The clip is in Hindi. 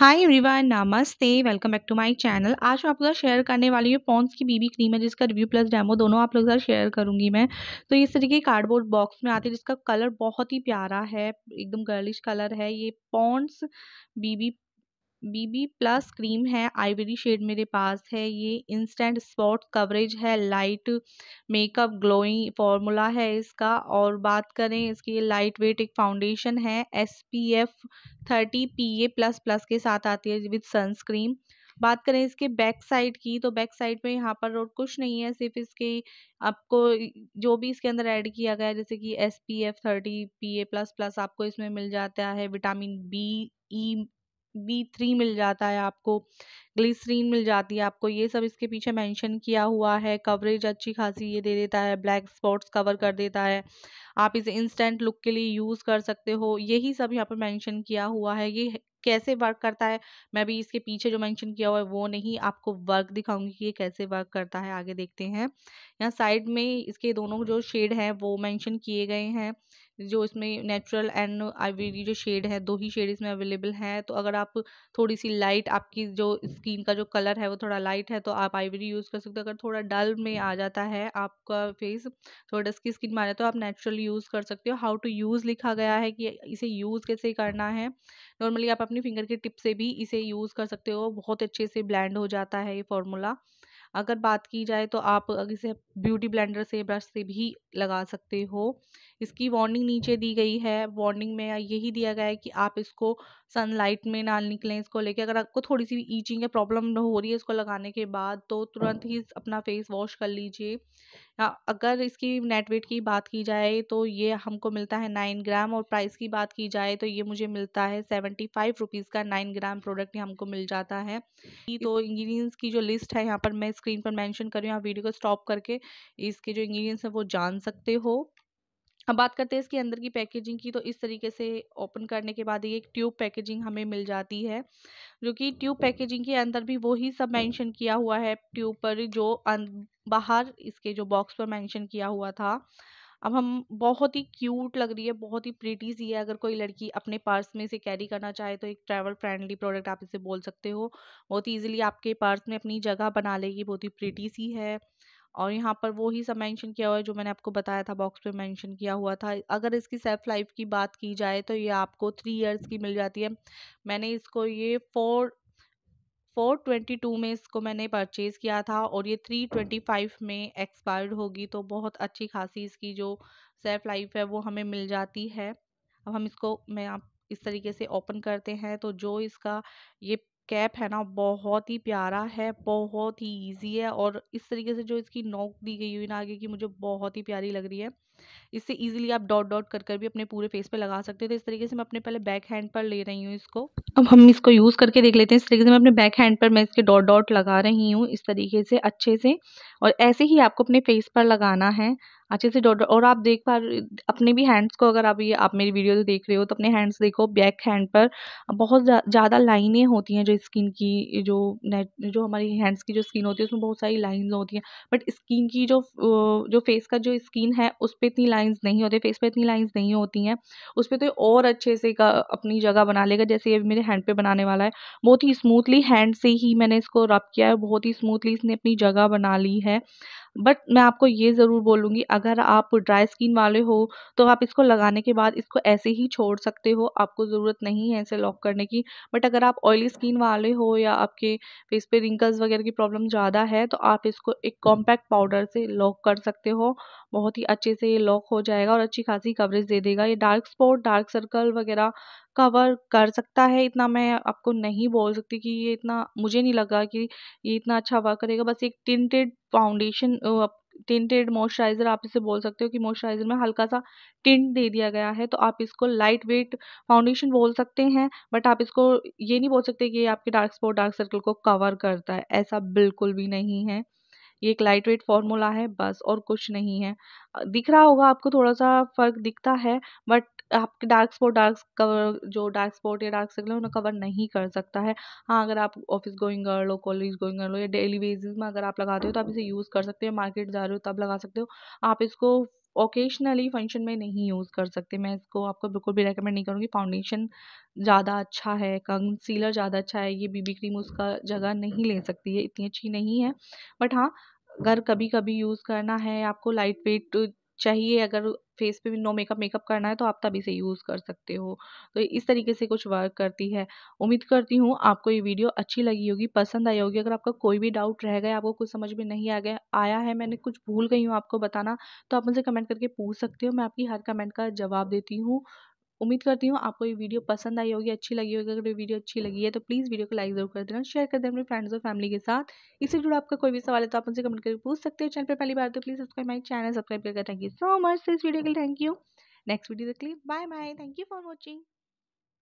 हाय एवरीवन नमस्ते welcome back to my channel आज मैं आपके साथ शेयर करने वाली हूँ पॉन्स की बीबी क्रीम है जिसका रिव्यू प्लस डेमो दोनों आप लोग साथ शेयर करूँगी मैं तो इस तरीके की कार्डबोर्ड बॉक्स में आती है जिसका कलर बहुत ही प्यारा है एकदम गर्लिश कलर है ये Pond's BB B B plus cream है आईवेरी शेड मेरे पास है ये इंस्टेंट स्पॉट कवरेज है लाइट मेकअप ग्लोइंग फॉर्मूला है इसका और बात करें इसकी लाइट वेट एक फाउंडेशन है S P F thirty P A plus plus के साथ आती है विद सनस्क्रीन बात करें इसके बैक साइड की तो बैक साइड में यहाँ पर और कुछ नहीं है सिर्फ इसके आपको जो भी इसके अंदर ऐड किया गया है जैसे कि S P F thirty P A plus plus आपको इसमें मिल जाता है vitamin B E B three मिल जाता है आपको ग्लिसरीन मिल जाती है आपको ये सब इसके पीछे मेंशन किया हुआ है कवरेज अच्छी खासी ये दे देता है ब्लैक स्पॉट्स कवर कर देता है आप इसे इंस्टेंट लुक के लिए यूज़ कर सकते हो यही सब यहाँ पर मेंशन किया हुआ है ये कैसे वर्क करता है मैं भी इसके पीछे जो मेंशन किया हुआ है वो नहीं आपको वर्क दिखाऊंगी कि ये कैसे वर्क करता है आगे देखते हैं यहाँ साइड में इसके दोनों जो शेड हैं वो मेंशन किए गए हैं जो इसमें नेचुरल एंड आईवीडी जो शेड है दो ही शेड इसमें अवेलेबल है तो अगर आप थोड़ी सी लाइट आपकी जो स्किन का जो कलर है वो थोड़ा लाइट है तो आप आईवीडी यूज़ कर सकते हो अगर थोड़ा डल में आ जाता है आपका फेस थोड़ा डस्की स्किन में आ जाता है तो आप नेचुरल यूज़ कर सकते हो हाउ टू यूज़ लिखा गया है कि इसे यूज़ कैसे करना है नॉर्मली आप अपनी फिंगर के टिप से भी इसे यूज़ कर सकते हो बहुत अच्छे से ब्लैंड हो जाता है ये फॉर्मूला अगर बात की जाए तो आप इसे ब्यूटी ब्लेंडर से ब्रश से भी लगा सकते हो इसकी वार्निंग नीचे दी गई है वार्निंग में यही दिया गया है कि आप इसको सनलाइट में ना निकलें इसको लेके अगर आपको थोड़ी सी ईचिंग या प्रॉब्लम हो रही है इसको लगाने के बाद तो तुरंत ही अपना फेस वॉश कर लीजिए अगर इसकी नेट वेट की बात की जाए तो ये हमको मिलता है नाइन ग्राम और प्राइस की बात की जाए तो ये मुझे मिलता है सेवेंटी फाइव रुपीज़ का नाइन ग्राम प्रोडक्ट ये हमको मिल जाता है तो इंग्रेडिएंट्स की जो लिस्ट है यहाँ पर मैं स्क्रीन पर मैंशन कर रही हूँ आप वीडियो को स्टॉप करके इसके जो इंग्रीडियंट्स हैं वो जान सकते हो हम बात करते हैं इसके अंदर की पैकेजिंग की तो इस तरीके से ओपन करने के बाद ये एक ट्यूब पैकेजिंग हमें मिल जाती है जो कि ट्यूब पैकेजिंग के अंदर भी वही सब मेंशन किया हुआ है ट्यूब पर जो अं-, बाहर इसके जो बॉक्स पर मेंशन किया हुआ था अब हम बहुत ही क्यूट लग रही है बहुत ही प्रिटी सी है अगर कोई लड़की अपने पर्स में से कैरी करना चाहे तो एक ट्रैवल फ्रेंडली प्रोडक्ट आप इसे बोल सकते हो बहुत ही ईजिली आपके पर्स में अपनी जगह बना लेगी बहुत ही प्रीटी सी है और यहाँ पर वो ही सब मेंशन किया हुआ है जो मैंने आपको बताया था बॉक्स पे मेंशन किया हुआ था अगर इसकी सेल्फ लाइफ की बात की जाए तो ये आपको थ्री इयर्स की मिल जाती है मैंने इसको ये फोर फोर ट्वेंटी टू में इसको मैंने परचेज़ किया था और ये थ्री ट्वेंटी फाइव में एक्सपायर्ड होगी तो बहुत अच्छी खासी इसकी जो सेल्फ लाइफ है वो हमें मिल जाती है अब हम इसको मैं आप इस तरीके से ओपन करते हैं तो जो इसका ये कैप है ना बहुत ही प्यारा है बहुत ही इजी है और इस तरीके से जो इसकी नोक दी गई हुई ना आगे की मुझे बहुत ही प्यारी लग रही है इससे इजीली आप डॉट डॉट कर कर भी अपने पूरे फेस पे लगा सकते हो तो इस तरीके से मैं अपने पहले बैक हैंड पर ले रही हूँ इसको अब हम इसको यूज़ करके देख लेते हैं इस तरीके से मैं अपने बैक हैंड पर मैं इसके डॉट डॉट लगा रही हूँ इस तरीके से अच्छे से और ऐसे ही आपको अपने फेस पर लगाना है अच्छे से डॉट और आप देख पा अपने भी हैंड्स को अगर आप ये आप मेरी वीडियो तो देख रहे हो तो अपने हैंड्स देखो बैक हैंड पर बहुत ज़्यादा लाइनें होती हैं जो स्किन की जो जो हमारी हैंड्स की जो स्किन होती है उसमें बहुत सारी लाइन्स होती हैं बट स्किन की जो जो फेस का जो स्किन है उस पर इतनी लाइंस नहीं होती फेस पे इतनी लाइंस नहीं होती हैं उस पर तो और अच्छे से का अपनी जगह बना लेगा जैसे ये मेरे हैंड पे बनाने वाला है बहुत ही स्मूथली हैंड से ही मैंने इसको रब किया है बहुत ही स्मूथली इसने अपनी जगह बना ली है बट मैं आपको ये ज़रूर बोलूँगी अगर आप ड्राई स्किन वाले हो तो आप इसको लगाने के बाद इसको ऐसे ही छोड़ सकते हो आपको ज़रूरत नहीं है इसे लॉक करने की बट अगर आप ऑयली स्किन वाले हो या आपके फेस पे रिंकल्स वगैरह की प्रॉब्लम ज़्यादा है तो आप इसको एक कॉम्पैक्ट पाउडर से लॉक कर सकते हो बहुत ही अच्छे से ये लॉक हो जाएगा और अच्छी खासी कवरेज दे देगा ये डार्क स्पॉट डार्क सर्कल वगैरह कवर कर सकता है इतना मैं आपको नहीं बोल सकती कि ये इतना मुझे नहीं लगा कि ये इतना अच्छा वर्क करेगा बस एक टिंटेड फाउंडेशन टिंटेड मॉइस्चराइज़र आप इसे बोल सकते हो कि मॉइस्चराइज़र में हल्का सा टिंट दे दिया गया है तो आप इसको लाइट वेट फाउंडेशन बोल सकते हैं बट आप इसको ये नहीं बोल सकते कि ये आपके डार्क स्पॉट डार्क सर्कल को कवर करता है ऐसा बिल्कुल भी नहीं है ये एक लाइट वेट फॉर्मूला है बस और कुछ नहीं है दिख रहा होगा आपको थोड़ा सा फर्क दिखता है बट आपके डार्क स्पॉट डार्क कवर जो डार्क स्पॉट या डार्क सर्कल है उन्हें कवर नहीं कर सकता है हाँ अगर आप ऑफिस गोइंग कर लो कॉलेज गोइंग कर लो या डेली बेसिस में अगर आप लगाते हो तो आप इसे यूज़ कर सकते हो मार्केट जा रहे हो तब लगा सकते हो आप इसको ओकेशनली फंक्शन में नहीं यूज़ कर सकते मैं इसको आपको बिल्कुल भी रेकमेंड नहीं करूँगी फाउंडेशन ज़्यादा अच्छा है कंसीलर ज़्यादा अच्छा है ये बीबी क्रीम उसका जगह नहीं ले सकती है इतनी अच्छी नहीं है बट हाँ अगर कभी कभी यूज़ करना है आपको लाइट वेट चाहिए अगर फेस पे भी नो मेकअप मेकअप करना है तो आप तभी से यूज़ कर सकते हो तो इस तरीके से कुछ वर्क करती है उम्मीद करती हूँ आपको ये वीडियो अच्छी लगी होगी पसंद आई होगी अगर आपका कोई भी डाउट रह गया आपको कुछ समझ में नहीं आ गया आया है मैंने कुछ भूल गई हूँ आपको बताना तो आप मुझसे कमेंट करके पूछ सकते हो मैं आपकी हर कमेंट का जवाब देती हूँ उम्मीद करती हूँ आपको ये वीडियो पसंद आई होगी अच्छी लगी होगी अगर ये वीडियो अच्छी लगी है तो प्लीज़ वीडियो को लाइक जरूर कर देना शेयर कर देना अपने फ्रेंड्स और फैमिली के साथ इससे जुड़ा आपका कोई भी सवाल है तो आप उनसे कमेंट करके पूछ सकते हैं चैनल पर पहली बार तो please subscribe my channel subscribe करके थैंक यू सो मच इस वीडियो के लिए थैंक यू नेक्स्ट वीडियो देख ली bye bye thank you for watching